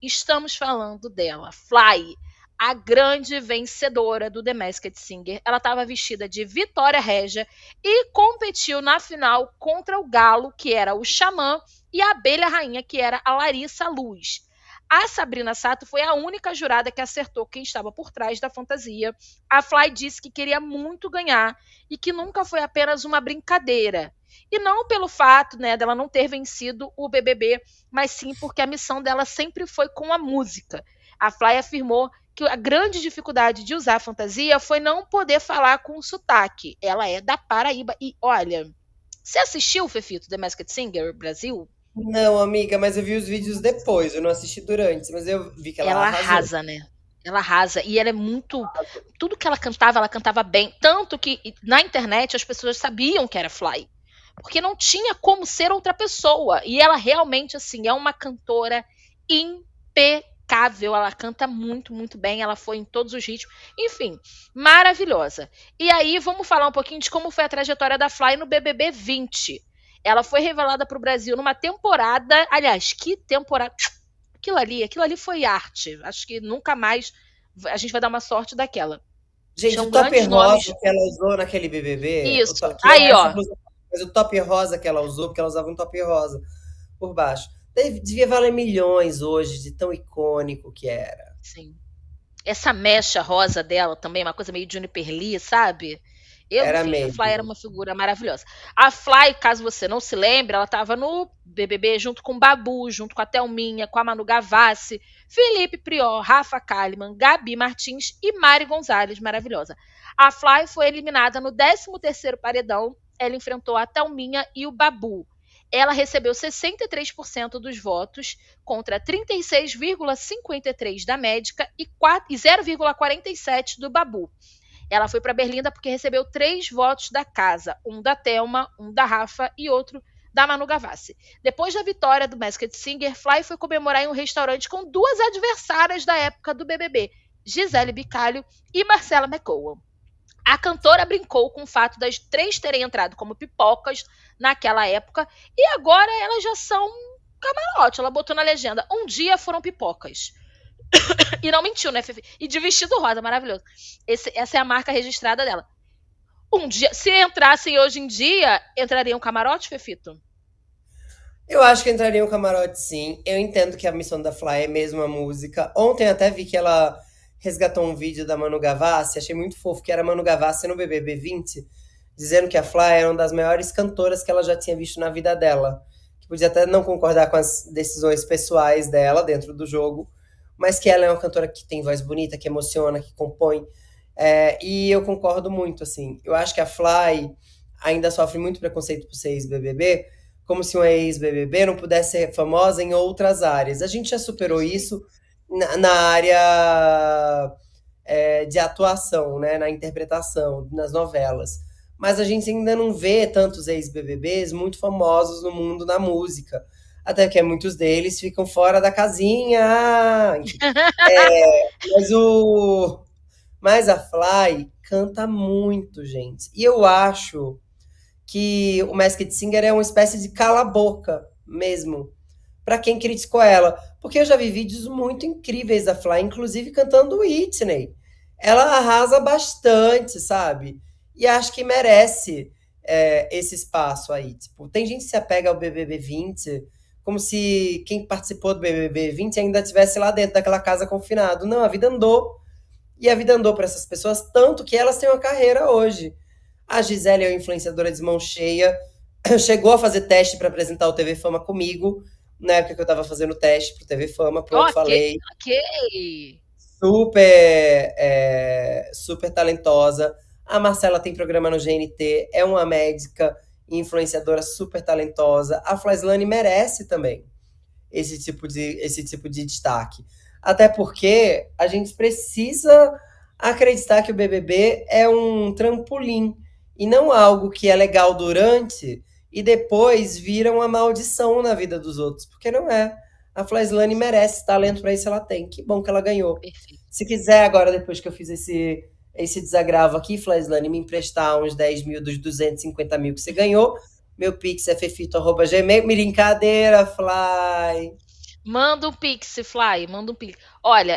Estamos falando dela, Fly, a grande vencedora do The Masked Singer. Ela estava vestida de Vitória Regia e competiu na final contra o Galo, que era o Xamã, e a Abelha Rainha, que era a Larissa Luz. A Sabrina Sato foi a única jurada que acertou quem estava por trás da fantasia. A Fly disse que queria muito ganhar e que nunca foi apenas uma brincadeira. E não pelo fato né, dela não ter vencido o BBB, mas sim porque a missão dela sempre foi com a música. A Fly afirmou que a grande dificuldade de usar a fantasia foi não poder falar com sotaque. Ela é da Paraíba e olha, você assistiu, o Fefito, The Masked Singer Brasil? Não, amiga, mas eu vi os vídeos depois, eu não assisti durante, mas eu vi que ela, ela arrasou. arrasa, né? Ela arrasa. E ela é muito. Tudo que ela cantava, ela cantava bem. Tanto que na internet as pessoas sabiam que era Fly. Porque não tinha como ser outra pessoa. E ela realmente, assim, é uma cantora impecável. Ela canta muito, muito bem. Ela foi em todos os ritmos. Enfim, maravilhosa. E aí, vamos falar um pouquinho de como foi a trajetória da Fly no BBB 20. Ela foi revelada para o Brasil numa temporada. Aliás, que temporada. Aquilo ali, aquilo ali foi arte. Acho que nunca mais a gente vai dar uma sorte daquela. Gente, o top rosa nomes. que ela usou naquele BBB. Isso. Top, Aí, ó. Mas o top rosa que ela usou, porque ela usava um top rosa por baixo. Devia valer milhões hoje, de tão icônico que era. Sim. Essa mecha rosa dela também, uma coisa meio Juniper Lee, sabe? Eu era enfim, a Fly era uma figura maravilhosa. A Fly, caso você não se lembre, ela estava no BBB junto com o Babu, junto com a Thelminha, com a Manu Gavassi, Felipe Prior, Rafa Kalimann, Gabi Martins e Mari Gonzalez, maravilhosa. A Fly foi eliminada no 13º paredão. Ela enfrentou a Thelminha e o Babu ela recebeu 63% dos votos contra 36,53% da médica e 0,47% do Babu. Ela foi para Berlinda porque recebeu três votos da casa, um da Thelma, um da Rafa e outro da Manu Gavassi. Depois da vitória do Masked Singer, Fly foi comemorar em um restaurante com duas adversárias da época do BBB, Gisele Bicalho e Marcela McCowan. A cantora brincou com o fato das três terem entrado como pipocas naquela época e agora elas já são camarote. Ela botou na legenda: um dia foram pipocas. e não mentiu, né, Fefe? E de vestido rosa, maravilhoso. Esse, essa é a marca registrada dela. Um dia, se entrassem hoje em dia, entraria um camarote, Fefito? Eu acho que entraria um camarote, sim. Eu entendo que a missão da Fly é mesmo a música. Ontem até vi que ela resgatou um vídeo da Manu Gavassi, achei muito fofo, que era Manu Gavassi no BBB 20, dizendo que a Fly era uma das maiores cantoras que ela já tinha visto na vida dela. Que podia até não concordar com as decisões pessoais dela dentro do jogo, mas que ela é uma cantora que tem voz bonita, que emociona, que compõe. É, e eu concordo muito, assim. Eu acho que a Fly ainda sofre muito preconceito por ser ex-BBB, como se uma ex-BBB não pudesse ser famosa em outras áreas. A gente já superou isso na, na área é, de atuação, né? na interpretação, nas novelas. Mas a gente ainda não vê tantos ex-BBBs muito famosos no mundo da música até que muitos deles ficam fora da casinha. É, mas o mas a Fly canta muito, gente. E eu acho que o Masked Singer é uma espécie de cala-boca mesmo para quem criticou ela, porque eu já vi vídeos muito incríveis da Fly, inclusive cantando Whitney. Ela arrasa bastante, sabe? E acho que merece é, esse espaço aí. Tipo, tem gente que se apega ao BBB 20 como se quem participou do BBB 20 ainda estivesse lá dentro daquela casa confinado. Não, a vida andou. E a vida andou para essas pessoas, tanto que elas têm uma carreira hoje. A Gisele é uma influenciadora de mão cheia, chegou a fazer teste para apresentar o TV Fama comigo, na época que eu estava fazendo teste para o TV Fama, pronto, okay, falei. Ok! Super, é, super talentosa. A Marcela tem programa no GNT, é uma médica influenciadora super talentosa, a Flaslane merece também esse tipo de, esse tipo de destaque. Até porque a gente precisa acreditar que o BBB é um trampolim e não algo que é legal durante e depois vira uma maldição na vida dos outros, porque não é. A Flaslane merece talento para isso, ela tem. Que bom que ela ganhou. Perfeito. Se quiser agora, depois que eu fiz esse esse desagravo aqui, Flaislane, me emprestar uns 10 mil dos 250 mil que você ganhou. Meu pix é fefito.gmail. Brincadeira, Fly. Manda um pix, Fly, manda um pix. Olha,